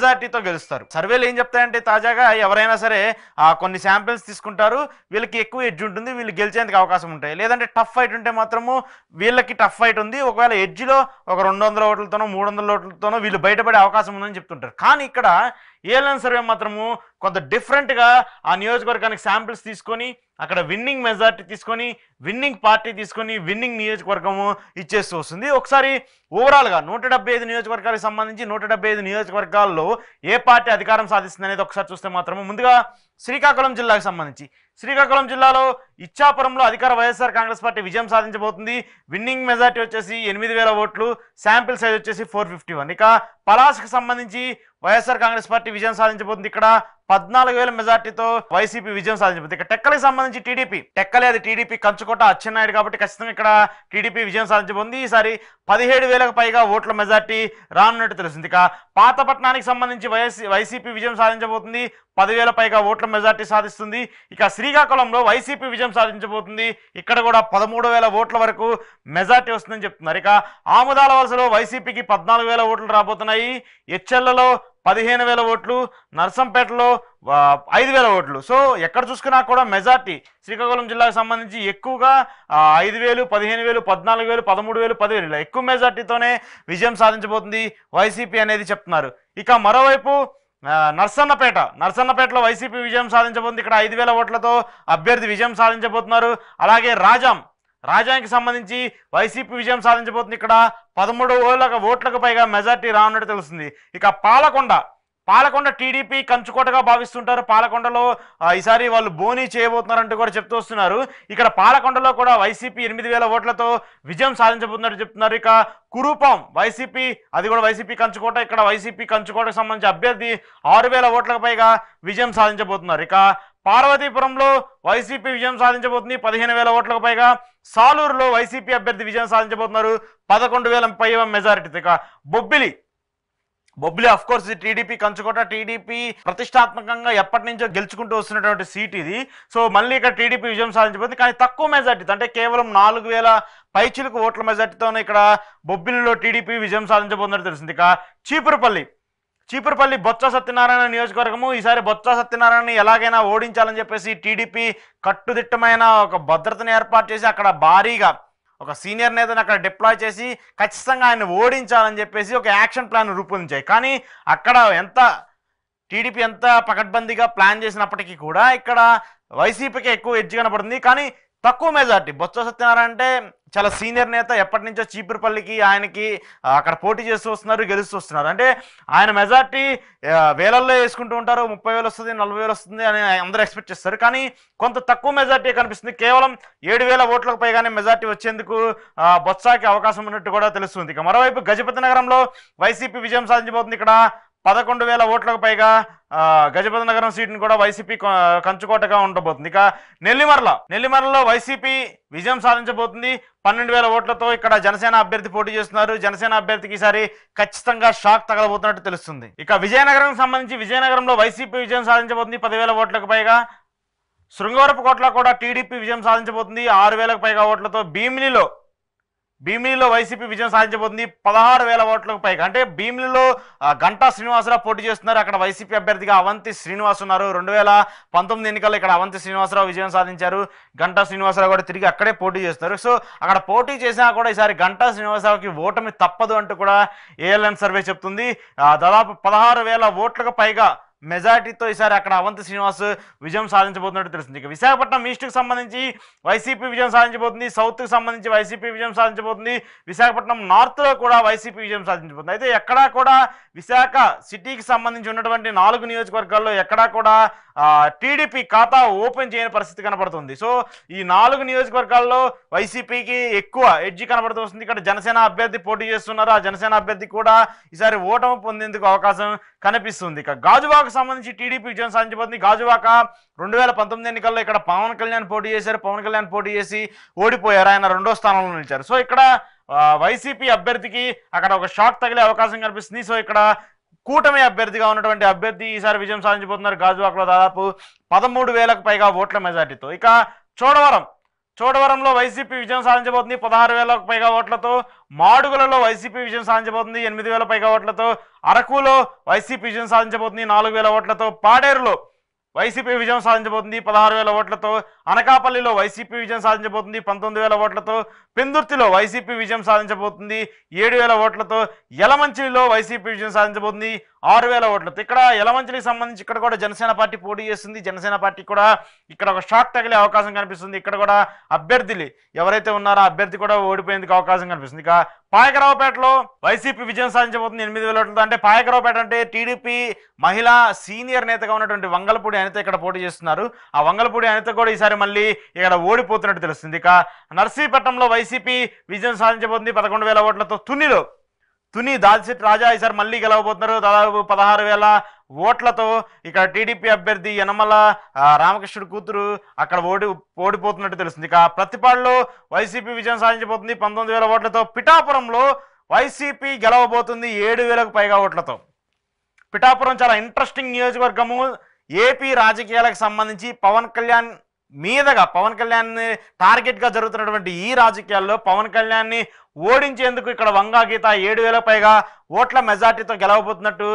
మెజార్టీతో గెలుస్తారు సర్వేలు ఏం చెప్తాయంటే తాజాగా ఎవరైనా సరే కొన్ని శాంపిల్స్ తీసుకుంటారు వీళ్ళకి ఎక్కువ ఎడ్జ్ ఉంటుంది వీళ్ళు గెలిచేందుకు అవకాశం ఉంటాయి లేదంటే టఫ్ ఫైట్ ఉంటే మాత్రము వీళ్ళకి టఫ్ ఫైట్ ఉంది ఒకవేళ ఎడ్జ్లో ఒక రెండు వందల ఓట్లతోనో మూడు వందల ఓట్లతోనో వీళ్ళు బయటపడే అవకాశం ఉందని చెప్తుంటారు కానీ ఇక్కడ ఏలన్ సర్వే మాత్రము కొంత డిఫరెంట్గా ఆ నియోజకవర్గానికి శాంపిల్స్ తీసుకొని అక్కడ విన్నింగ్ మెజార్టీ తీసుకొని విన్నింగ్ పార్టీ తీసుకొని విన్నింగ్ నియోజకవర్గము ఇచ్చేస్తూ వస్తుంది ఒకసారి ఓవరాల్గా నూట డెబ్బై ఐదు నియోజకవర్గాలకు సంబంధించి నూట డెబ్బై ఐదు నియోజకవర్గాల్లో ఏ పార్టీ అధికారం సాధిస్తుంది అనేది ఒకసారి చూస్తే మాత్రము ముందుగా శ్రీకాకుళం జిల్లాకు సంబంధించి శ్రీకాకుళం జిల్లాలో ఇచ్చాపురంలో అధికార వైఎస్ఆర్ కాంగ్రెస్ పార్టీ విజయం సాధించబోతుంది విన్నింగ్ మెజార్టీ వచ్చేసి ఎనిమిది వేల ఓట్లు శాంపిల్ సైజ్ వచ్చేసి ఫోర్ ఫిఫ్టీ వన్ ఇక పలాసకు సంబంధించి వైఎస్ఆర్ కాంగ్రెస్ పార్టీ విజయం సాధించబోతుంది ఇక్కడ పద్నాలుగు వేల మెజార్టీతో వైసీపీ విజయం సాధించబోతుంది ఇక టెక్కలకి సంబంధించి టీడీపీ టెక్కలే అది టీడీపీ కంచుకోట అచ్చెన్నాయుడు కాబట్టి ఖచ్చితంగా ఇక్కడ టీడీపీ విజయం సాధించబోతుంది ఈసారి పదిహేడు వేలకు పైగా ఓట్ల మెజార్టీ రానున్నట్టు తెలిసింది ఇక పాతపట్నానికి సంబంధించి వైఎస్ వైసీపీ విజయం సాధించబోతుంది పదివేల పైగా ఓట్ల మెజార్టీ సాధిస్తుంది ఇక శ్రీ శ్రీకాకుళంలో వైసీపీ విజయం సాధించబోతుంది ఇక్కడ కూడా పదమూడు వేల ఓట్ల వరకు మెజార్టీ వస్తుందని చెప్తున్నారు ఇక ఆముదాల వలసలో వైసీపీకి పద్నాలుగు వేల ఓట్లు రాబోతున్నాయి హెచ్ఎల్లలో పదిహేను వేల ఓట్లు నర్సంపేటలో ఐదు వేల ఓట్లు సో ఎక్కడ చూసుకున్నా కూడా మెజార్టీ శ్రీకాకుళం జిల్లాకు సంబంధించి ఎక్కువగా ఐదు వేలు పదిహేను వేలు పద్నాలుగు వేలు పదమూడు వేలు పదివేలు ఇలా ఎక్కువ మెజార్టీతోనే విజయం సాధించబోతుంది వైసీపీ అనేది చెప్తున్నారు ఇక మరోవైపు నర్సన్నపేట నర్సన్నపేటలో వైసీపీ విజయం సాధించబోతుంది ఇక్కడ ఐదు వేల ఓట్లతో అభ్యర్థి విజయం సాధించబోతున్నారు అలాగే రాజాం రాజానికి సంబంధించి వైసీపీ విజయం సాధించబోతుంది ఇక్కడ పదమూడు ఓళ్ళ ఓట్లకు పైగా మెజార్టీ రానున్నట్టు తెలుస్తుంది ఇక పాలకొండ పాలకొండ టీడీపీ కంచుకోటగా భావిస్తుంటారు పాలకొండలో ఈసారి వాళ్ళు బోనీ చేయబోతున్నారంటూ కూడా చెప్తూ వస్తున్నారు ఇక్కడ పాలకొండలో కూడా వైసీపీ ఎనిమిది వేల ఓట్లతో విజయం సాధించబోతున్నట్టు చెప్తున్నారు ఇక కురూపం వైసీపీ అది కూడా వైసీపీ కంచుకోట ఇక్కడ వైసీపీ కంచుకోటకు సంబంధించి అభ్యర్థి ఆరు వేల ఓట్లకు పైగా విజయం సాధించబోతున్నారు ఇక పార్వతీపురంలో వైసీపీ విజయం సాధించబోతుంది పదిహేను వేల ఓట్లకు పైగా సాలూరులో వైసీపీ అభ్యర్థి విజయం సాధించబోతున్నారు పదకొండు వేల పై మెజారిటీ ఇక బొబ్బిలి బొబ్బిలి అఫ్ కోర్స్ ఇది టీడీపీ కంచుకోట టీడీపీ ప్రతిష్టాత్మకంగా ఎప్పటి నుంచో గెలుచుకుంటూ వస్తున్నటువంటి సీట్ ఇది సో మళ్ళీ ఇక్కడ టీడీపీ విజయం సాధించబోతుంది కానీ తక్కువ మెజార్టీతో అంటే కేవలం నాలుగు వేల పైచిలకు ఓట్ల మెజార్టీతోనే ఇక్కడ బొబ్బిలిలో టీడీపీ విజయం సాధించబోతుందని తెలిసింది ఇక చీపురుపల్లి చీపురుపల్లి బొత్స సత్యనారాయణ నియోజకవర్గము ఈసారి బొత్స సత్యనారాయణని ఎలాగైనా ఓడించాలని చెప్పేసి టీడీపీ కట్టుదిట్టమైన ఒక భద్రతను ఏర్పాటు చేసి అక్కడ భారీగా ఒక సీనియర్ నేతను అక్కడ డిప్లాయ్ చేసి ఖచ్చితంగా ఆయన ఓడించాలని చెప్పేసి ఒక యాక్షన్ ప్లాన్ రూపొందించాయి కానీ అక్కడ ఎంత టీడీపీ ఎంత పకడ్బందీగా ప్లాన్ చేసినప్పటికీ కూడా ఇక్కడ వైసీపీకి ఎక్కువ ఎడ్జ్ కనబడుతుంది కానీ తక్కువ మెజార్టీ బొత్స సత్యనారాయణ అంటే చాలా సీనియర్ నేత ఎప్పటి నుంచో చీపురుపల్లికి ఆయనకి అక్కడ పోటీ చేస్తూ వస్తున్నారు గెలుస్తూ వస్తున్నారు అంటే ఆయన మెజార్టీ వేలల్లో వేసుకుంటూ ఉంటారు ముప్పై వేలు వస్తుంది నలభై వేలు వస్తుంది అని అందరూ ఎక్స్పెక్ట్ చేస్తారు కానీ కొంత తక్కువ మెజార్టీ కనిపిస్తుంది కేవలం ఏడు వేల ఓట్లకు పైగానే మెజార్టీ వచ్చేందుకు బొత్సాకి అవకాశం ఉన్నట్టు కూడా తెలుస్తుంది ఇక మరోవైపు గజపతి నగరంలో వైసీపీ విజయం సాధించబోతుంది ఇక్కడ పదకొండు వేల ఓట్లకు పైగా గజపతి నగరం సీట్ను కూడా వైసీపీ కంచుకోటగా ఉండబోతుంది ఇక నెల్లిమర్ల నెల్లిమర్లలో వైసీపీ విజయం సాధించబోతుంది పన్నెండు వేల ఓట్లతో ఇక్కడ జనసేన అభ్యర్థి పోటీ చేస్తున్నారు జనసేన అభ్యర్థికి ఈసారి ఖచ్చితంగా షాక్ తగలబోతున్నట్టు తెలుస్తుంది ఇక విజయనగరం సంబంధించి విజయనగరంలో వైసీపీ విజయం సాధించబోతుంది పదివేల ఓట్లకు పైగా కోట్ల కూడా టీడీపీ విజయం సాధించబోతుంది ఆరు వేలకు పైగా ఓట్లతో భీమిలిలో భీమిలిలో వైసీపీ విజయం సాధించబోతుంది పదహారు వేల ఓట్లకు పైగా అంటే భీమిలిలో గంటా శ్రీనివాసరావు పోటీ చేస్తున్నారు అక్కడ వైసీపీ అభ్యర్థిగా అవంతి శ్రీనివాస్ ఉన్నారు రెండు వేల పంతొమ్మిది ఎన్నికల్లో ఇక్కడ అవంతి శ్రీనివాసరావు విజయం సాధించారు గంటా శ్రీనివాసరావు కూడా తిరిగి అక్కడే పోటీ చేస్తున్నారు సో అక్కడ పోటీ చేసినా కూడా ఈసారి గంటా శ్రీనివాసరావుకి ఓటమి తప్పదు అంటూ కూడా ఏఎల్ఎన్ సర్వే చెప్తుంది దాదాపు పదహారు వేల ఓట్లకు పైగా మెజార్టీతో ఈసారి అక్కడ అవంతి శ్రీనివాస్ విజయం సాధించబోతున్నట్టు తెలుస్తుంది ఇక విశాఖపట్నం ఈస్ట్కి సంబంధించి వైసీపీ విజయం సాధించబోతుంది సౌత్కి సంబంధించి వైసీపీ విజయం సాధించబోతుంది విశాఖపట్నం నార్త్లో కూడా వైసీపీ విజయం సాధించబోతుంది అయితే ఎక్కడా కూడా విశాఖ సిటీకి సంబంధించి ఉన్నటువంటి నాలుగు నియోజకవర్గాల్లో ఎక్కడా కూడా టీడీపీ ఖాతా ఓపెన్ చేయని పరిస్థితి కనబడుతుంది సో ఈ నాలుగు నియోజకవర్గాల్లో వైసీపీకి ఎక్కువ ఎడ్జి కనబడుతూ వస్తుంది ఇక్కడ జనసేన అభ్యర్థి పోటీ చేస్తున్నారు ఆ జనసేన అభ్యర్థి కూడా ఈసారి ఓటమి పొందేందుకు అవకాశం కనిపిస్తుంది ఇక గాజువాక్ జిల్లాకు సంబంధించి టీడీపీ విజయం సాధించబోతుంది గాజువాక రెండు వేల పంతొమ్మిది ఎన్నికల్లో ఇక్కడ పవన్ కళ్యాణ్ పోటీ చేశారు పవన్ కళ్యాణ్ పోటీ చేసి ఓడిపోయారు ఆయన రెండో స్థానంలో నిలిచారు సో ఇక్కడ వైసీపీ అభ్యర్థికి అక్కడ ఒక షాక్ తగిలే అవకాశం కనిపిస్తుంది సో ఇక్కడ కూటమి అభ్యర్థిగా ఉన్నటువంటి అభ్యర్థి ఈసారి విజయం సాధించబోతున్నారు గాజువాకలో దాదాపు పదమూడు వేలకు పైగా ఓట్ల మెజార్టీతో ఇక చోడవరం చోడవరంలో వైసీపీ విజయం సాధించబోతుంది పదహారు వేలకు పైగా ఓట్లతో మాడుగులలో వైసీపీ విజయం సాధించబోతుంది ఎనిమిది వేల పైగా ఓట్లతో అరకులో వైసీపీ విజయం సాధించబోతుంది నాలుగు వేల ఓట్లతో పాడేరులో వైసీపీ విజయం సాధించబోతుంది పదహారు వేల ఓట్లతో అనకాపల్లిలో వైసీపీ విజయం సాధించబోతుంది పంతొమ్మిది వేల ఓట్లతో పెందుర్తిలో వైసీపీ విజయం సాధించబోతుంది ఏడు వేల ఓట్లతో ఎలమంచిలో వైసీపీ విజయం సాధించబోతుంది ఆరు వేల ఓట్లతో ఇక్కడ యలమంచిలికి సంబంధించి ఇక్కడ కూడా జనసేన పార్టీ పోటీ చేస్తుంది జనసేన పార్టీ కూడా ఇక్కడ ఒక షాక్ తగిలే అవకాశం కనిపిస్తుంది ఇక్కడ కూడా అభ్యర్థులు ఎవరైతే ఉన్నారో అభ్యర్థి కూడా ఓడిపోయేందుకు అవకాశం కనిపిస్తుంది ఇక పాయకరావుపేటలో వైసీపీ విజయం సాధించబోతుంది ఎనిమిది వేల ఓట్లతో అంటే పాయకరావుపేట అంటే టీడీపీ మహిళా సీనియర్ నేతగా ఉన్నటువంటి వంగలపూడి అనిత ఇక్కడ పోటీ చేస్తున్నారు ఆ వంగలపూడి అనిత కూడా ఈసారి మళ్ళీ ఇక్కడ ఓడిపోతున్నట్టు తెలుస్తుంది ఇక నర్సీపట్నంలో వైసీపీ విజయం సాధించబోతుంది పదకొండు వేల ఓట్లతో తున్నిలో తుని దాల్సిట్ రాజా ఈసారి మళ్ళీ గెలవబోతున్నారు దాదాపు పదహారు వేల ఓట్లతో ఇక్కడ టీడీపీ అభ్యర్థి యనమల రామకృష్ణుడు కూతురు అక్కడ ఓడి ఓడిపోతున్నట్టు తెలుస్తుంది ఇక ప్రతిపాడులో వైసీపీ విజయం సాధించబోతుంది పంతొమ్మిది వేల ఓట్లతో పిఠాపురంలో వైసీపీ గెలవబోతుంది ఏడు వేలకు పైగా ఓట్లతో పిఠాపురం చాలా ఇంట్రెస్టింగ్ నియోజకవర్గము ఏపీ రాజకీయాలకు సంబంధించి పవన్ కళ్యాణ్ మీదగా పవన్ కళ్యాణ్ టార్గెట్గా జరుగుతున్నటువంటి ఈ రాజకీయాల్లో పవన్ కళ్యాణ్ని ఓడించేందుకు ఇక్కడ వంగా గీత ఏడు వేల పైగా ఓట్ల మెజార్టీతో గెలవబోతున్నట్టు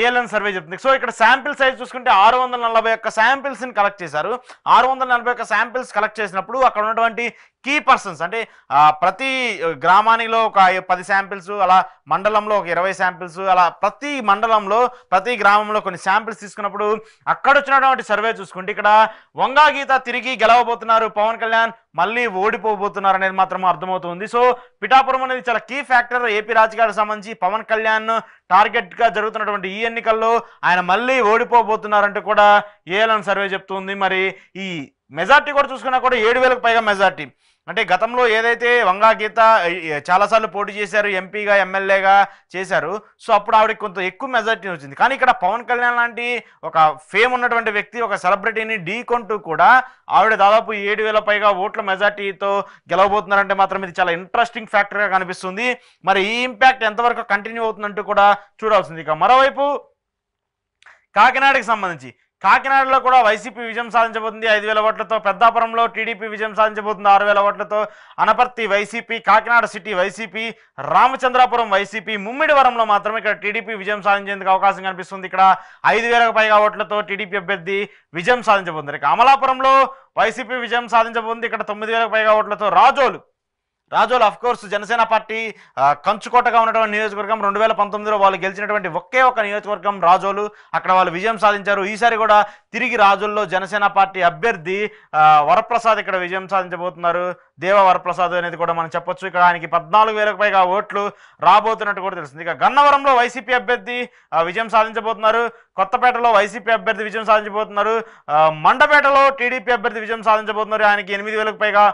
ఏఎల్ఎన్ సర్వే చెప్తుంది సో ఇక్కడ శాంపిల్ సైజ్ చూసుకుంటే ఆరు వందల నలభై ఒక్క శాంపిల్స్ని కలెక్ట్ చేశారు ఆరు వందల నలభై ఒక్క శాంపిల్స్ కలెక్ట్ చేసినప్పుడు అక్కడ ఉన్నటువంటి కీ పర్సన్స్ అంటే ప్రతి గ్రామానిలో ఒక పది శాంపిల్స్ అలా మండలంలో ఒక ఇరవై శాంపిల్స్ అలా ప్రతి మండలంలో ప్రతి గ్రామంలో కొన్ని శాంపిల్స్ తీసుకున్నప్పుడు అక్కడ వచ్చినటువంటి సర్వే చూసుకుంటే ఇక్కడ వంగా గీత తిరిగి గెలవబోతున్నారు పవన్ కళ్యాణ్ మళ్ళీ ఓడిపోబోతున్నారు అనేది మాత్రం అర్థమవుతుంది సో పిఠాపురం అనేది చాలా కీ ఫ్యాక్టర్ ఏపీ రాజకీయాలకు సంబంధించి పవన్ కళ్యాణ్ టార్గెట్గా జరుగుతున్నటువంటి ఈ ఎన్నికల్లో ఆయన మళ్ళీ ఓడిపోబోతున్నారంటూ కూడా ఏఎల్ఎన్ సర్వే చెప్తుంది మరి ఈ మెజార్టీ కూడా చూసుకున్నా కూడా ఏడు వేలకు పైగా మెజార్టీ అంటే గతంలో ఏదైతే వంగా గీత చాలాసార్లు పోటీ చేశారు ఎంపీగా ఎమ్మెల్యేగా చేశారు సో అప్పుడు ఆవిడకి కొంత ఎక్కువ మెజార్టీ వచ్చింది కానీ ఇక్కడ పవన్ కళ్యాణ్ లాంటి ఒక ఫేమ్ ఉన్నటువంటి వ్యక్తి ఒక సెలబ్రిటీని ఢీకొంటూ కూడా ఆవిడ దాదాపు ఏడు వేల పైగా ఓట్ల మెజార్టీతో గెలవబోతున్నారంటే మాత్రం ఇది చాలా ఇంట్రెస్టింగ్ ఫ్యాక్టర్గా కనిపిస్తుంది మరి ఈ ఇంపాక్ట్ ఎంతవరకు కంటిన్యూ అవుతుందంటూ కూడా చూడాల్సింది ఇక మరోవైపు కాకినాడకి సంబంధించి కాకినాడలో కూడా వైసీపీ విజయం సాధించబోతుంది ఐదు వేల ఓట్లతో పెద్దాపురంలో టీడీపీ విజయం సాధించబోతుంది ఆరు వేల ఓట్లతో Anaparthi YCP Kakinada city YCP Ramachandrapuram YCP ముమ్మిడివరంలో మాత్రమే ఇక్కడ టీడీపీ విజయం సాధించేందుకు అవకాశం కనిపిస్తుంది ఇక్కడ ఐదు వేలకు పైగా ఓట్లతో టీడీపీ అభ్యర్థి విజయం సాధించబోతుంది ఇక అమలాపురంలో వైసీపీ విజయం సాధించబోతుంది ఇక్కడ తొమ్మిది వేలకు పైగా ఓట్లతో Razole Razole of course Janasena party కంచుకోటగా ఉన్నటువంటి నియోజకవర్గం రెండు వేల పంతొమ్మిదిలో వాళ్ళు గెలిచినటువంటి ఒకే ఒక నియోజకవర్గం రాజోలు అక్కడ వాళ్ళు విజయం సాధించారు ఈసారి కూడా తిరిగి రాజుల్లో జనసేన పార్టీ అభ్యర్థి వరప్రసాద్ ఇక్కడ విజయం సాధించబోతున్నారు దేవ వరప్రసాద్ అనేది కూడా మనం చెప్పొచ్చు ఇక్కడ ఆయనకి పద్నాలుగు వేలకు పైగా ఓట్లు రాబోతున్నట్టు కూడా తెలుస్తుంది ఇక గన్నవరంలో వైసీపీ అభ్యర్థి విజయం సాధించబోతున్నారు కొత్తపేటలో వైసీపీ అభ్యర్థి విజయం సాధించబోతున్నారు మండపేటలో టీడీపీ అభ్యర్థి విజయం సాధించబోతున్నారు ఆయనకి ఎనిమిది వేలకు పైగా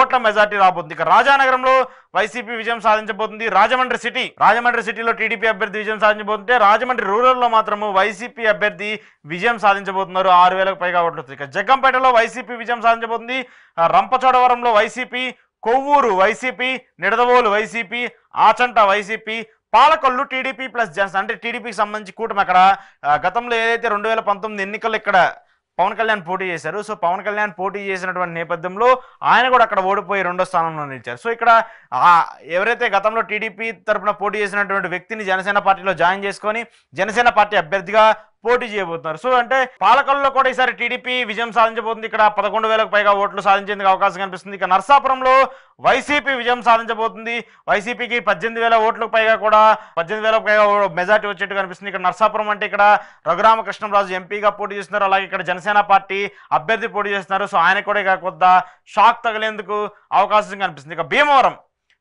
ఓట్ల మెజార్టీ రాబోతుంది ఇక రాజానగరంలో వైసీపీ విజయం సాధించబోతుంది రాజమండ్రి సిటీ రాజమండ్రి సిటీలో టీడీపీ అభ్యర్థి విజయం సాధించబోతుంటే రాజమండ్రి రూరల్లో మాత్రము వైసీపీ అభ్యర్థి విజయం సాధించబోతున్నారు ఆరు వేలకు పైగా ఓట్లు ఇక జగ్గంపేటలో వైసీపీ విజయం సాధించబోతుంది రంపచోడవరంలో YCP Kovvur YCP Nidadavolu YCP Achanta YCP Palakollu TDP plus Janasena అంటే టీడీపీకి సంబంధించి కూటమి అక్కడ గతంలో ఏదైతే రెండు వేల పంతొమ్మిది ఎన్నికలు ఇక్కడ పవన్ కళ్యాణ్ పోటీ చేశారు సో పవన్ కళ్యాణ్ పోటీ చేసినటువంటి నేపథ్యంలో ఆయన కూడా అక్కడ ఓడిపోయి రెండో స్థానంలో నిలిచారు సో ఇక్కడ ఎవరైతే గతంలో టీడీపీ తరఫున పోటీ చేసినటువంటి వ్యక్తిని జనసేన పార్టీలో జాయిన్ చేసుకొని జనసేన పార్టీ అభ్యర్థిగా పోటీ చేయబోతున్నారు సో అంటే పాలకల్లో కూడా ఈసారి టీడీపీ విజయం సాధించబోతుంది ఇక్కడ పదకొండు వేలకు పైగా ఓట్లు సాధించేందుకు అవకాశం కనిపిస్తుంది ఇక నర్సాపురంలో వైసీపీ విజయం సాధించబోతుంది వైసీపీకి పద్దెనిమిది వేల ఓట్లకు పైగా కూడా పద్దెనిమిది వేలకు పైగా మెజార్టీ వచ్చేట్టు కనిపిస్తుంది ఇక్కడ నర్సాపురం అంటే ఇక్కడ రఘురామకృష్ణరాజు ఎంపీగా పోటీ చేస్తున్నారు అలాగే ఇక్కడ జనసేన పార్టీ అభ్యర్థి పోటీ చేస్తున్నారు సో ఆయన కూడా ఇక కొద్ద షాక్ తగిలేందుకు అవకాశం కనిపిస్తుంది ఇక భీమవరం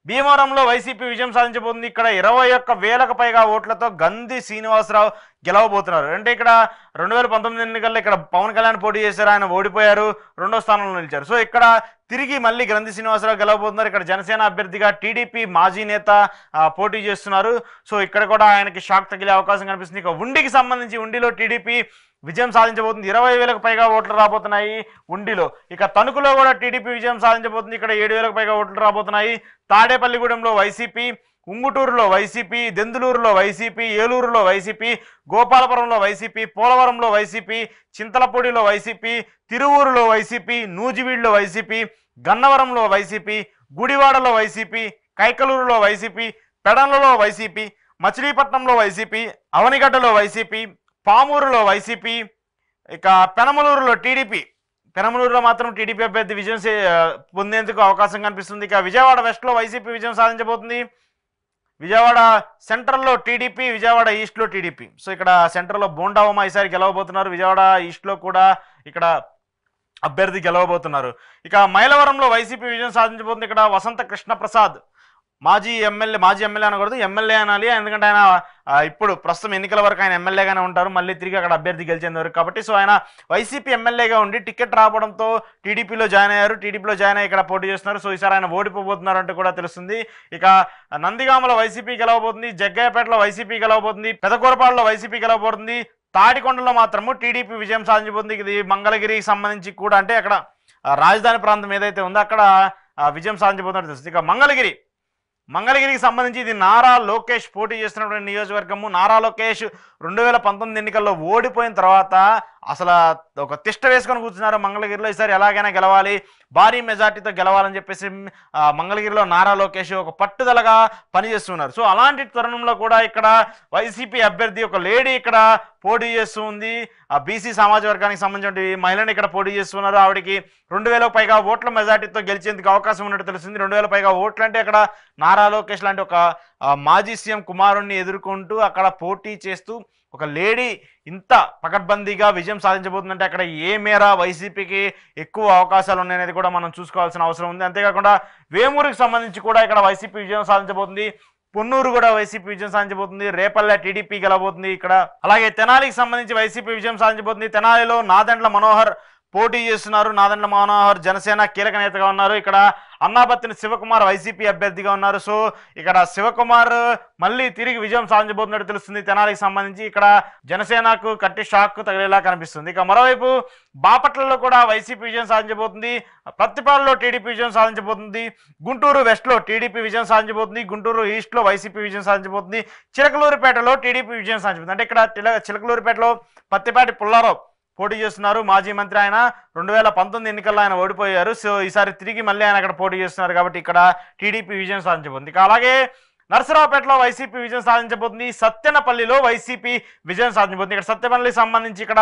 భీమవరంలో వైసీపీ విజయం సాధించబోతుంది ఇక్కడ ఇరవై ఒక్క వేలకు పైగా ఓట్లతో గంధి శ్రీనివాసరావు గెలవబోతున్నారు అంటే ఇక్కడ రెండు వేల పంతొమ్మిది ఎన్నికల్లో ఇక్కడ పవన్ కళ్యాణ్ పోటీ చేశారు ఆయన ఓడిపోయారు రెండో స్థానంలో నిలిచారు సో ఇక్కడ తిరిగి మళ్ళీ గ్రంథి శ్రీనివాసరావు గెలవబోతున్నారు ఇక్కడ జనసేన అభ్యర్థిగా టీడీపీ మాజీ నేత పోటీ చేస్తున్నారు సో ఇక్కడ కూడా ఆయనకి షాక్ తగిలే అవకాశం కనిపిస్తుంది ఇక ఉండికి సంబంధించి ఉండిలో టీడీపీ విజయం సాధించబోతుంది ఇరవై వేలకు పైగా ఓట్లు రాబోతున్నాయి ఉండిలో ఇక తణుకులో కూడా టీడీపీ విజయం సాధించబోతుంది ఇక్కడ ఏడు వేలకు పైగా ఓట్లు రాబోతున్నాయి తాడేపల్లిగూడెంలో వైసీపీ ఉంగుటూరులో వైసీపీ దెందులూరులో వైసీపీ ఏలూరులో వైసీపీ గోపాలపురంలో వైసీపీ పోలవరంలో వైసీపీ చింతలపూడిలో వైసీపీ తిరువూరులో వైసీపీ నూజివీడులో వైసీపీ గన్నవరంలో వైసీపీ గుడివాడలో వైసీపీ కైకలూరులో వైసీపీ పెడన్లలో వైసీపీ మచిలీపట్నంలో వైసీపీ అవనిగడ్డలో వైసీపీ పామూరులో వైసీపీ ఇక పెనమలూరులో టీడీపీ పెనమలూరులో మాత్రం టీడీపీ అభ్యర్థి విజయం పొందేందుకు అవకాశం కనిపిస్తుంది ఇక విజయవాడ వెస్ట్లో వైసీపీ విజయం సాధించబోతుంది విజయవాడ సెంట్రల్లో టీడీపీ విజయవాడ ఈస్ట్లో టీడీపీ సో ఇక్కడ సెంట్రల్లో బోండావమ్మ ఈసారి గెలవబోతున్నారు విజయవాడ ఈస్ట్లో కూడా ఇక్కడ అభ్యర్థి గెలవబోతున్నారు ఇక మైలవరంలో వైసీపీ విజయం సాధించబోతుంది ఇక్కడ వసంత కృష్ణప్రసాద్ మాజీ ఎమ్మెల్యే మాజీ ఎమ్మెల్యే అనకూడదు ఎమ్మెల్యే అనాలి ఎందుకంటే ఆయన ఇప్పుడు ప్రస్తుతం ఎన్నికల వరకు ఆయన ఎమ్మెల్యేగానే ఉంటారు మళ్ళీ తిరిగి అక్కడ అభ్యర్థి గెలిచేంత వరకు కాబట్టి సో ఆయన వైసీపీ ఎమ్మెల్యేగా ఉండి టికెట్ రావడంతో టీడీపీలో జాయిన్ అయ్యారు టీడీపీలో జాయిన్ అయ్యి ఇక్కడ పోటీ చేస్తున్నారు సో ఈసారి ఆయన ఓడిపోబోతున్నారు అంటే కూడా తెలుస్తుంది ఇక నందిగామలో వైసీపీ గెలవబోతుంది జగ్గయ్యపేటలో వైసీపీ గెలవబోతుంది పెదకూరపాడులో వైసీపీ గెలవబోతుంది తాటికొండలో మాత్రము టీడీపీ విజయం సాధించబోతుంది ఇది మంగళగిరికి సంబంధించి కూడా అంటే అక్కడ రాజధాని ప్రాంతం ఏదైతే ఉందో అక్కడ విజయం సాధించబోతున్నట్టు తెలుస్తుంది ఇక మంగళగిరి మంగళగిరికి సంబంధించి ఇది నారా లోకేష్ పోటీ చేస్తున్నటువంటి నియోజకవర్గము నారా లోకేష్ రెండు వేల పంతొమ్మిది ఎన్నికల్లో ఓడిపోయిన తర్వాత అసలు ఒక తిష్ట వేసుకొని కూర్చున్నారు మంగళగిరిలో ఈసారి ఎలాగైనా గెలవాలి భారీ మెజార్టీతో గెలవాలని చెప్పేసి మంగళగిరిలో నారా లోకేష్ ఒక పట్టుదలగా పనిచేస్తున్నారు సో అలాంటి తరుణంలో కూడా ఇక్కడ వైసీపీ అభ్యర్థి ఒక లేడీ ఇక్కడ పోటీ చేస్తూ ఆ బీసీ సమాజ వర్గానికి సంబంధించిన మహిళని ఇక్కడ పోటీ చేస్తున్నారు ఆవిడకి రెండు వేల పైగా ఓట్ల మెజార్టీతో గెలిచేందుకు అవకాశం ఉన్నట్టు తెలిసింది రెండు వేల పైగా ఓట్లంటే అక్కడ నారా లోకేష్ లాంటి ఒక మాజీ సీఎం కుమారుణ్ణి ఎదుర్కొంటూ అక్కడ పోటీ చేస్తూ ఒక లేడీ ఇంత పకడ్బందీగా విజయం సాధించబోతుందంటే అక్కడ ఏ మేర వైసీపీకి ఎక్కువ అవకాశాలు ఉన్నాయనేది కూడా మనం చూసుకోవాల్సిన అవసరం ఉంది అంతేకాకుండా వేమూరికి సంబంధించి కూడా ఇక్కడ వైసీపీ విజయం సాధించబోతుంది పొన్నూరు కూడా వైసీపీ విజయం సాధించబోతుంది రేపల్లె టీడీపీ గెలబోతుంది ఇక్కడ అలాగే తెనాలికి సంబంధించి వైసీపీ విజయం సాధించబోతుంది తెనాలిలో నాదండ్ల మనోహర్ పోటీ చేస్తున్నారు నాదండ్ల మనోహర్ జనసేన కీలక నేతగా ఉన్నారు ఇక్కడ అన్నాపత్తిని శివకుమార్ వైసీపీ అభ్యర్థిగా ఉన్నారు సో ఇక్కడ శివకుమార్ మళ్ళీ తిరిగి విజయం సాధించబోతున్నట్టు తెలుస్తుంది తెనాలికి సంబంధించి ఇక్కడ జనసేనకు కట్టి షాక్ తగిలేలా కనిపిస్తుంది ఇక మరోవైపు బాపట్లలో కూడా వైసీపీ విజయం సాధించబోతుంది ప్రతిపాలలో టీడీపీ విజయం సాధించబోతుంది గుంటూరు వెస్ట్లో టీడీపీ విజయం సాధించబోతుంది గుంటూరు ఈస్ట్లో వైసీపీ విజయం సాధించబోతుంది చిలకలూరుపేటలో టీడీపీ విజయం సాధించబోతుంది అంటే ఇక్కడ చిలకలూరుపేటలో పత్తిపాటి పుల్లారావు పోటీ చేస్తున్నారు మాజీ మంత్రి ఆయన రెండు వేల పంతొమ్మిది ఎన్నికల్లో ఆయన ఓడిపోయారు సో ఈసారి తిరిగి మళ్ళీ ఆయన అక్కడ పోటీ చేస్తున్నారు కాబట్టి ఇక్కడ టీడీపీ విజయం సాధించబోతుంది ఇక అలాగే నర్సరావుపేటలో వైసీపీ విజయం సాధించబోతుంది సత్యనపల్లిలో వైసీపీ విజయం సాధించబోతుంది ఇక్కడ సత్యపల్లికి సంబంధించి ఇక్కడ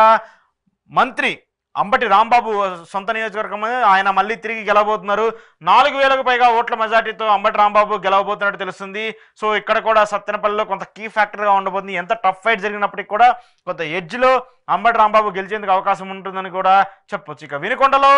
మంత్రి అంబటి రాంబాబు సొంత నియోజకవర్గం ఆయన మళ్ళీ తిరిగి గెలవబోతున్నారు నాలుగు వేలకు పైగా ఓట్ల మెజార్టీతో అంబటి రాంబాబు గెలవబోతున్నట్టు తెలుస్తుంది సో ఇక్కడ కూడా సత్తెనపల్లిలో కొంత కీ ఫ్యాక్టర్గా ఉండబోతుంది ఎంత టఫ్ ఫైట్ జరిగినప్పటికీ కూడా కొంత ఎడ్జ్లో అంబటి రాంబాబు గెలిచేందుకు అవకాశం ఉంటుందని కూడా చెప్పొచ్చు ఇక వినుకొండలో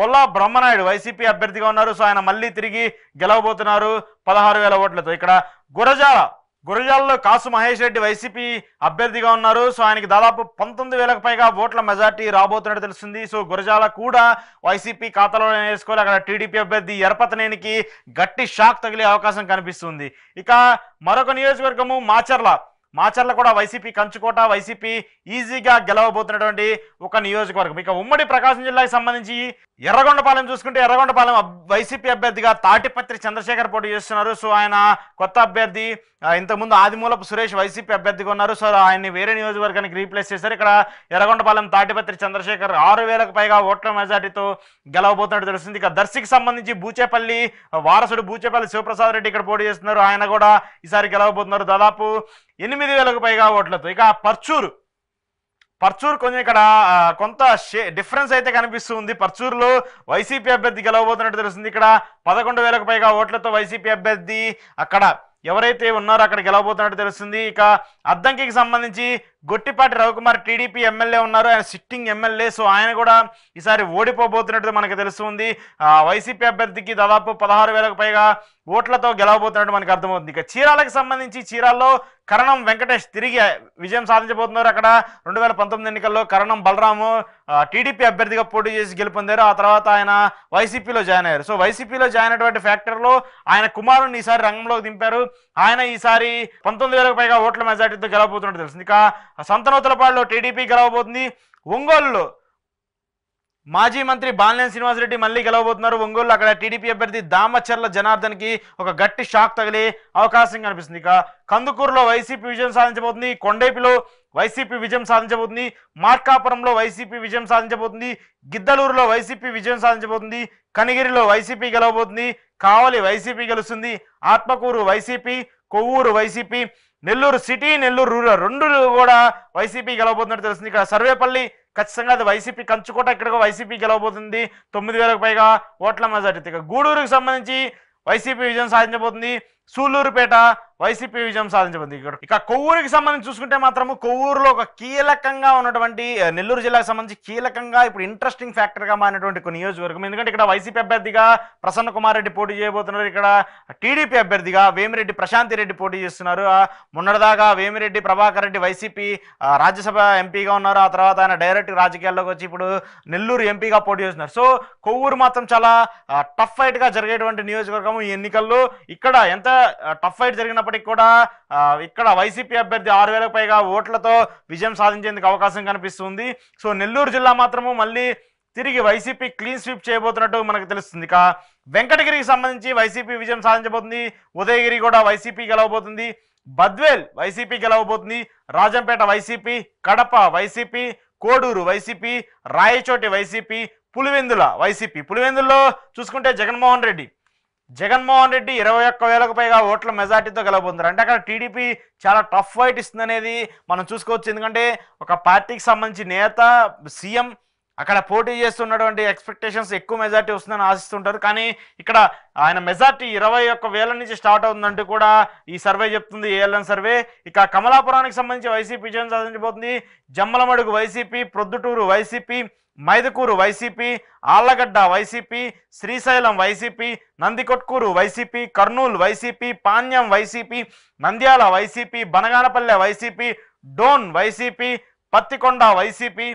బొల్ల బ్రహ్మనాయుడు వైసీపీ అభ్యర్థిగా ఉన్నారు సో ఆయన మళ్ళీ తిరిగి గెలవబోతున్నారు పదహారు వేల ఓట్లతో ఇక్కడ గురజాల గురజాల్లో కాసు మహేష్ రెడ్డి వైసీపీ అభ్యర్థిగా ఉన్నారు సో ఆయనకి దాదాపు పంతొమ్మిది వేలకు పైగా ఓట్ల మెజార్టీ రాబోతున్నట్టు తెలుస్తుంది సో గురజాల కూడా వైసీపీ ఖాతాలో వేసుకోవాలి అక్కడ టీడీపీ అభ్యర్థి ఎరపతనేనికి గట్టి షాక్ తగిలే అవకాశం కనిపిస్తుంది ఇక మరొక నియోజకవర్గము మాచర్ల మాచర్ల కూడా వైసీపీ కంచుకోట వైసీపీ ఈజీగా గెలవబోతున్నటువంటి ఒక నియోజకవర్గం ఇక ఉమ్మడి ప్రకాశం జిల్లాకి సంబంధించి ఎర్రగొండపాలెం చూసుకుంటే ఎర్రగొండపాలెం వైసీపీ అభ్యర్థిగా తాటిపత్రి చంద్రశేఖర్ పోటీ చేస్తున్నారు సో ఆయన కొత్త అభ్యర్థి ఇంతకుముందు ఆదిమూలపు సురేష్ వైసీపీ అభ్యర్థిగా ఉన్నారు సో ఆయన్ని వేరే నియోజకవర్గానికి రీప్లేస్ చేశారు ఇక్కడ ఎర్రగొండపాలెం తాటిపత్రి చంద్రశేఖర్ ఆరు వేలకు పైగా ఓట్ల మెజార్టీతో గెలవబోతున్నట్టు తెలుస్తుంది ఇక దర్శికి సంబంధించి బూచేపల్లి వారసుడు బూచేపల్లి శివప్రసాద్ రెడ్డి ఇక్కడ పోటీ చేస్తున్నారు ఆయన కూడా ఈసారి గెలవబోతున్నారు దాదాపు ఎనిమిది వేలకు పైగా ఓట్లతో ఇక పర్చూరు పర్చూర్ కొంచెం ఇక్కడ కొంత డిఫరెన్స్ అయితే కనిపిస్తుంది పర్చూరులో వైసీపీ అభ్యర్థి గెలవబోతున్నట్టు తెలుస్తుంది ఇక్కడ పదకొండు వేలకు పైగా ఓట్లతో వైసీపీ అభ్యర్థి అక్కడ ఎవరైతే ఉన్నారో అక్కడ గెలవబోతున్నట్టు తెలుస్తుంది ఇక అద్దంకికి సంబంధించి గొట్టిపాటి రవికుమార్ టీడీపీ ఎమ్మెల్యే ఉన్నారు ఆయన సిట్టింగ్ ఎమ్మెల్యే సో ఆయన కూడా ఈసారి ఓడిపోబోతున్నట్టు మనకు తెలుస్తుంది వైసీపీ అభ్యర్థికి దాదాపు పదహారు వేలకు పైగా ఓట్లతో గెలవబోతున్నట్టు మనకు అర్థమవుతుంది ఇక చీరాలకు సంబంధించి చీరాల్లో కరణం వెంకటేష్ తిరిగి విజయం సాధించబోతున్నారు అక్కడ రెండు వేల పంతొమ్మిది ఎన్నికల్లో కరణం బలరాము టీడీపీ అభ్యర్థిగా పోటీ చేసి గెలుపొందారు ఆ తర్వాత ఆయన వైసీపీలో జాయిన్ అయ్యారు సో వైసీపీలో జాయిన్ అయినటువంటి ఫ్యాక్టర్లో ఆయన కుమారుని ఈసారి రంగంలోకి దింపారు ఆయన ఈసారి పంతొమ్మిది వేలకు పైగా ఓట్ల మెజార్టీతో గెలవబోతున్నట్టు తెలిసింది ఇక సంతనోతులపాడులో టీడీపీ గెలవబోతుంది ఒంగోలులో మాజీ మంత్రి బాలినేని శ్రీనివాసరెడ్డి మళ్ళీ గెలవబోతున్నారు ఒంగోలు అక్కడ టీడీపీ అభ్యర్థి దామచర్ల జనార్దన్కి ఒక గట్టి షాక్ తగిలే అవకాశం కనిపిస్తుంది ఇక కందుకూరులో వైసీపీ విజయం సాధించబోతుంది కొండేపిలో వైసీపీ విజయం సాధించబోతుంది మార్కాపురంలో వైసీపీ విజయం సాధించబోతుంది గిద్దలూరులో వైసీపీ విజయం సాధించబోతుంది కనిగిరిలో వైసీపీ గెలవబోతుంది కావలి వైసీపీ గెలుస్తుంది Atmakur YCP Kovvur YCP Nellore city Nellore rural రెండు కూడా వైసీపీ గెలవబోతున్నట్టు తెలుస్తుంది ఇక్కడ సర్వేపల్లి ఖచ్చితంగా అది వైసీపీ కంచుకోట ఇక్కడికి వైసీపీ గెలవబోతుంది తొమ్మిది వేలకు పైగా ఓట్ల మెజార్టీతో గూడూరుకు సంబంధించి వైసీపీ విజయం సాధించబోతుంది సూళ్ళూరుపేట వైసీపీ విజయం సాధించబడింది ఇక కొవ్వూరికి సంబంధించి చూసుకుంటే మాత్రము కొవ్వూరులో ఒక కీలకంగా ఉన్నటువంటి నెల్లూరు జిల్లాకు సంబంధించి కీలకంగా ఇప్పుడు ఇంట్రెస్టింగ్ ఫ్యాక్టర్గా మారినటువంటి కొన్ని నియోజకవర్గం ఎందుకంటే ఇక్కడ వైసీపీ అభ్యర్థిగా ప్రసన్న కుమార్ రెడ్డి పోటీ చేయబోతున్నారు ఇక్కడ టీడీపీ అభ్యర్థిగా వేమిరెడ్డి ప్రశాంతి రెడ్డి పోటీ చేస్తున్నారు మొన్నటిదాకా వేమిరెడ్డి ప్రభాకర్ రెడ్డి వైసీపీ రాజ్యసభ ఎంపీగా ఉన్నారు ఆ తర్వాత ఆయన డైరెక్ట్ రాజకీయాల్లోకి వచ్చి ఇప్పుడు నెల్లూరు ఎంపీగా పోటీ చేస్తున్నారు సో కొవ్వూరు మాత్రం చాలా టఫ్ ఫైట్గా జరిగేటువంటి నియోజకవర్గం ఈ ఎన్నికల్లో ఇక్కడ ఎంత టఫ్ ఫైట్ జరిగిన ఉన్నప్పటికీ కూడా ఇక్కడ వైసీపీ అభ్యర్థి ఆరు వేలకు పైగా ఓట్లతో విజయం సాధించేందుకు అవకాశం కనిపిస్తుంది సో నెల్లూరు జిల్లా మాత్రము మళ్ళీ తిరిగి వైసీపీ క్లీన్ స్వీప్ చేయబోతున్నట్టు మనకు తెలుస్తుంది ఇక వెంకటగిరికి సంబంధించి వైసీపీ విజయం సాధించబోతుంది ఉదయగిరి కూడా వైసీపీ గెలవబోతుంది బద్వేల్ వైసీపీ గెలవబోతుంది Rajampet YCP Kadapa YCP Koduru YCP Rayachoti YCP Pulivendula YCP పులివెందుల్లో చూసుకుంటే జగన్మోహన్ రెడ్డి జగన్మోహన్ రెడ్డి ఇరవై ఒక్క వేలకు పైగా ఓట్ల మెజార్టీతో గెలవబోతున్నారు అంటే అక్కడ టీడీపీ చాలా టఫ్ ఫైట్ అనేది మనం చూసుకోవచ్చు ఎందుకంటే ఒక పార్టీకి సంబంధించి నేత సీఎం అక్కడ పోటీ చేస్తున్నటువంటి ఎక్స్పెక్టేషన్స్ ఎక్కువ మెజార్టీ వస్తుందని ఆశిస్తుంటారు కానీ ఇక్కడ ఆయన మెజార్టీ ఇరవై ఒక్క వేల నుంచి స్టార్ట్ అవుతుందంటూ కూడా ఈ సర్వే చెప్తుంది ఏఎల్ఎన్ సర్వే ఇక కమలాపురానికి సంబంధించి వైసీపీ విజయం సాధించబోతుంది Jammalamadugu YCP Proddatur YCP Mydukur YCP Allagadda YCP Srisailam YCP Nandikotkur YCP Kurnool YCP Panyam YCP Nandyal YCP Banaganapalle YCP Dhone YCP Pattikonda YCP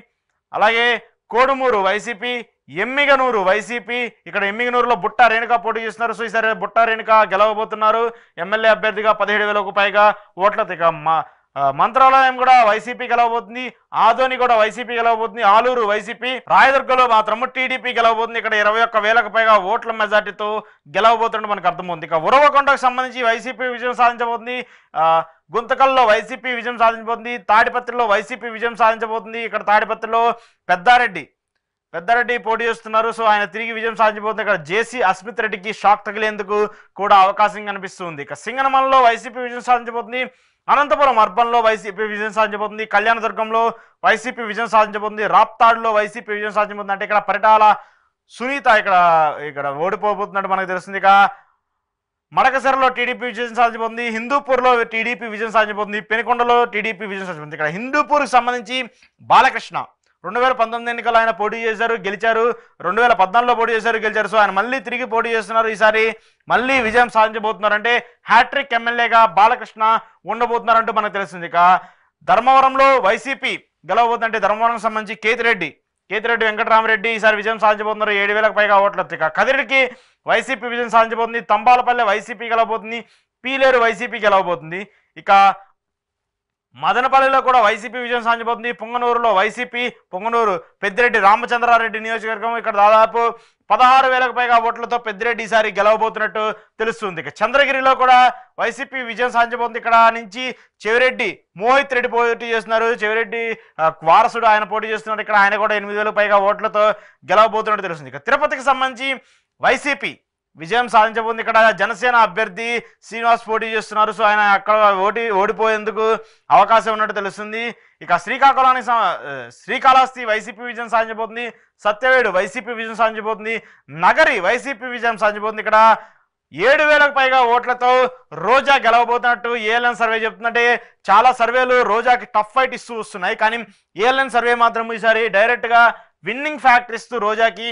అలాగే కోడుమూరు వైసీపీ ఎమ్మిగనూరు వైసీపీ ఇక్కడ ఎమ్మిగనూరులో బుట్టా రేణుక పోటీ చేస్తున్నారు సో ఈసారి బుట్టా రేణుక గెలవబోతున్నారు ఎమ్మెల్యే అభ్యర్థిగా పదిహేడు వేలకు పైగా ఓట్ల ఇక మంత్రాలయం కూడా వైసీపీ గెలవబోతుంది ఆదోని కూడా వైసీపీ గెలవబోతుంది ఆలూరు వైసీపీ రాయదుర్గలో మాత్రము టీడీపీ గెలవబోతుంది ఇక్కడ ఇరవై ఒక్క వేలకు పైగా ఓట్ల మెజార్టీతో గెలవబోతుంటే మనకు అర్థమవుతుంది ఇక ఉరవకొండకు సంబంధించి వైసీపీ విజయం సాధించబోతుంది గుంతకల్లో వైసీపీ విజయం సాధించబోతుంది తాడిపత్రిలో వైసీపీ విజయం సాధించబోతుంది ఇక్కడ తాడిపత్రిలో పెద్దారెడ్డి పెద్దారెడ్డి పోటీ చేస్తున్నారు సో ఆయన తిరిగి విజయం సాధించబోతుంది ఇక్కడ జేసీ అస్మిత్ రెడ్డికి షాక్ తగిలేందుకు కూడా అవకాశం కనిపిస్తుంది ఇక సింగనమలలో వైసీపీ విజయం సాధించబోతుంది అనంతపురం అర్బన్లో వైసీపీ విజయం సాధించబోతుంది కళ్యాణదుర్గంలో వైసీపీ విజయం సాధించబోతుంది రాప్తాడులో వైసీపీ విజయం సాధించబోతుంది అంటే ఇక్కడ పరిటాల సునీత ఇక్కడ ఇక్కడ ఓడిపోబోతున్నట్టు మనకు తెలుస్తుంది ఇక మడకసరలో టీడీపీ విజయం సాధించబోతుంది హిందూపూర్లో టీడీపీ విజయం సాధించబోతుంది పెనుకొండలో టీడీపీ విజయం సాధించబోతుంది ఇక్కడ హిందూపూర్కి సంబంధించి బాలకృష్ణ రెండు వేల పంతొమ్మిది ఎన్నికల్లో ఆయన పోటీ చేశారు గెలిచారు రెండు వేల పద్నాలుగులో పోటీ చేశారు గెలిచారు సో ఆయన మళ్ళీ తిరిగి పోటీ చేస్తున్నారు ఈసారి మళ్ళీ విజయం సాధించబోతున్నారంటే హ్యాట్రిక్ ఎమ్మెల్యేగా బాలకృష్ణ ఉండబోతున్నారంటూ మనకు తెలిసింది ఇక ధర్మవరంలో వైసీపీ గెలవబోతుందంటే ధర్మవరం సంబంధించి కేతిరెడ్డి కేతిరెడ్డి వెంకటరామరెడ్డి ఈసారి విజయం సాధించబోతున్నారు ఏడు వేలకు పైగా ఓట్లొత్తి ఇక కదిరికి వైసీపీ విజయం సాధించబోతుంది తంబాలపల్లె వైసీపీ గెలవబోతుంది పీలేరు వైసీపీ గెలవబోతుంది ఇక మదనపల్లిలో కూడా వైసీపీ విజయం సాధించబోతుంది పొంగనూరులో వైసీపీ పొంగనూరు పెద్దిరెడ్డి రామచంద్రారెడ్డి నియోజకవర్గం ఇక్కడ దాదాపు పదహారు వేలకు పైగా ఓట్లతో పెద్దిరెడ్డి ఈసారి గెలవబోతున్నట్టు తెలుస్తుంది ఇక చంద్రగిరిలో కూడా వైసీపీ విజయం సాధించబోతుంది ఇక్కడ నుంచి చెవిరెడ్డి మోహిత్ రెడ్డి పోటీ చేస్తున్నారు చెవిరెడ్డి వారసుడు ఆయన పోటీ చేస్తున్నారు ఇక్కడ ఆయన కూడా ఎనిమిది వేలకు పైగా ఓట్లతో గెలవబోతున్నట్టు తెలుస్తుంది ఇక తిరుపతికి సంబంధించి వైసీపీ విజయం సాధించబోతుంది ఇక్కడ జనసేన అభ్యర్థి శ్రీనివాస్ పోటీ చేస్తున్నారు సో ఆయన అక్కడ ఓటి ఓడిపోయేందుకు అవకాశం ఉన్నట్టు తెలుస్తుంది ఇక శ్రీకాకుళానికి శ్రీకాళహస్తి వైసీపీ విజయం సాధించబోతుంది సత్యవేడు వైసీపీ విజయం సాధించబోతుంది నగరి వైసీపీ విజయం సాధించబోతుంది ఇక్కడ ఏడు వేలకు పైగా ఓట్లతో రోజా గెలవబోతున్నట్టు ఏఎల్ఎన్ సర్వే చెప్తుందంటే చాలా సర్వేలు రోజాకి టఫ్ ఫైట్ ఇస్తూ వస్తున్నాయి కానీ ఏఎల్ఎన్ సర్వే మాత్రం ఈసారి డైరెక్ట్గా విన్నింగ్ ఫ్యాక్టర్ ఇస్తూ రోజాకి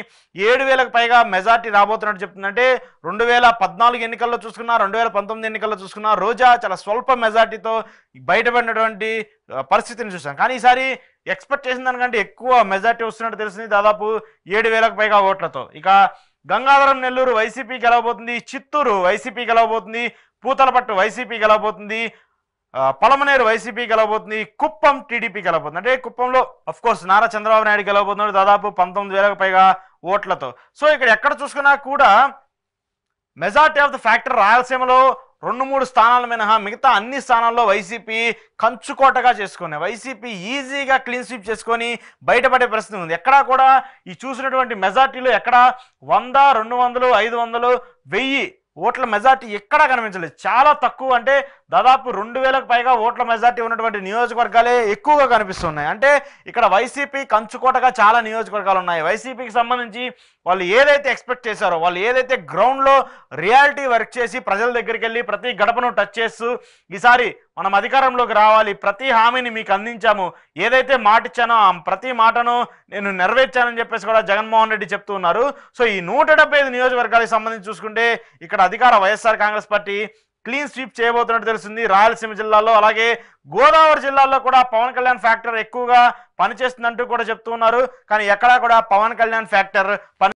ఏడు వేలకు పైగా మెజార్టీ రాబోతున్నట్టు చెప్తుందంటే రెండు వేల పద్నాలుగు ఎన్నికల్లో చూసుకున్నా రెండు వేల పంతొమ్మిది ఎన్నికల్లో చూసుకున్నా రోజా చాలా స్వల్ప మెజార్టీతో బయటపడినటువంటి పరిస్థితిని చూసాం కానీ ఈసారి ఎక్స్పెక్ట్ చేసిన దానికంటే ఎక్కువ మెజార్టీ వస్తున్నట్టు తెలిసింది దాదాపు ఏడు వేలకు పైగా ఓట్లతో ఇక గంగాధరం నెల్లూరు వైసీపీ గెలవబోతుంది చిత్తూరు వైసీపీ గెలవబోతుంది పూతలపట్టు వైసీపీ గెలవబోతుంది పలమనేరు వైసీపీ గెలవబోతుంది కుప్పం టీడీపీ గెలవబోతుంది అంటే కుప్పంలో కోర్స్ నారా చంద్రబాబు నాయుడు గెలవబోతున్నాడు దాదాపు పంతొమ్మిది వేలకు పైగా ఓట్లతో సో ఇక్కడ ఎక్కడ చూసుకున్నా కూడా మెజార్టీ ఆఫ్ ద ఫ్యాక్టర్ రాయలసీమలో రెండు మూడు స్థానాల మినహా మిగతా అన్ని స్థానాల్లో వైసీపీ కంచుకోటగా చేసుకునే వైసీపీ ఈజీగా క్లీన్ స్వీప్ చేసుకొని బయటపడే పరిస్థితి ఉంది ఎక్కడా కూడా ఈ చూసినటువంటి మెజార్టీలో ఎక్కడ వంద రెండు వందలు ఐదు వందలు వెయ్యి ఓట్ల మెజార్టీ ఎక్కడా కనిపించలేదు చాలా తక్కువ అంటే దాదాపు రెండు వేలకు పైగా ఓట్ల మెజార్టీ ఉన్నటువంటి నియోజకవర్గాలే ఎక్కువగా కనిపిస్తున్నాయి అంటే ఇక్కడ వైసీపీ కంచుకోటగా చాలా నియోజకవర్గాలు ఉన్నాయి వైసీపీకి సంబంధించి వాళ్ళు ఏదైతే ఎక్స్పెక్ట్ చేశారో వాళ్ళు ఏదైతే గ్రౌండ్లో రియాలిటీ వర్క్ చేసి ప్రజల దగ్గరికి వెళ్ళి ప్రతి గడపను టచ్ చేస్తూ ఈసారి మనం అధికారంలోకి రావాలి ప్రతి హామీని మీకు అందించాము ఏదైతే మాట ఇచ్చానో ప్రతి మాటను నేను నెరవేర్చానని చెప్పేసి కూడా జగన్మోహన్ రెడ్డి చెప్తూ ఉన్నారు సో ఈ నూట నియోజకవర్గాలకు సంబంధించి చూసుకుంటే ఇక్కడ అధికార YSR Congress party clean sweep చేయబోతున్నట్టు తెలిసింది రాయలసీమ జిల్లాలో అలాగే గోదావరి జిల్లాలో కూడా పవన్ కళ్యాణ్ ఫ్యాక్టర్ ఎక్కువగా పనిచేస్తుందంటూ కూడా చెప్తూ ఉన్నారు కానీ ఎక్కడా కూడా పవన్ కళ్యాణ్ ఫ్యాక్టర్ పని